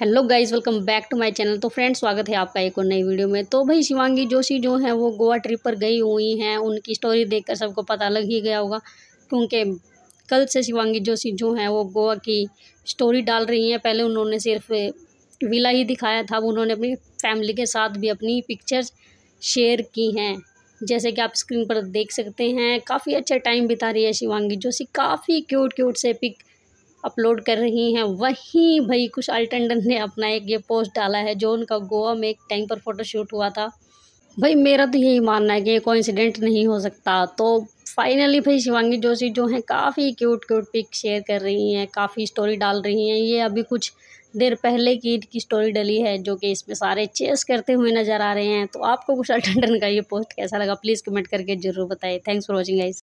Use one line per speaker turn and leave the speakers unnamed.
hello guys welcome back to my channel तो friends स्वागत है आपका एक और नई वीडियो में तो भाई शिवांगी जोशी जो हैं वो गोवा ट्रिप पर गई हुई हैं उनकी स्टोरी देखकर सबको पता लग ही गया होगा क्योंकि कल से शिवांगी जोशी जो हैं वो गोवा की स्टोरी डाल रही हैं पहले उन्होंने सिर्फ विला ही दिखाया था उन्होंने अपनी फैमिली के साथ भी अपनी पिक्चर्स शेयर की हैं जैसे कि आप स्क्रीन पर देख सकते हैं काफ़ी अच्छा टाइम बिता रही है शिवांगी जोशी काफ़ी क्यूट क्यूट से पिक अपलोड कर रही हैं वहीं भाई कुछ टंडन ने अपना एक ये पोस्ट डाला है जो उनका गोवा में एक टाइम पर फ़ोटोशूट हुआ था भाई मेरा तो यही मानना है कि ये कोइंसिडेंट नहीं हो सकता तो फाइनली भाई शिवांगी जोशी जो हैं काफ़ी क्यूट क्यूट पिक शेयर कर रही हैं काफ़ी स्टोरी डाल रही हैं ये अभी कुछ देर पहले की की स्टोरी डली है जो कि इसमें सारे चेस करते हुए नज़र आ रहे हैं तो आपको कुछ टंडन का ये पोस्ट कैसा लगा प्लीज़ कमेंट करके ज़रूर बताइए थैंक्स फॉर वॉचिंग गाइस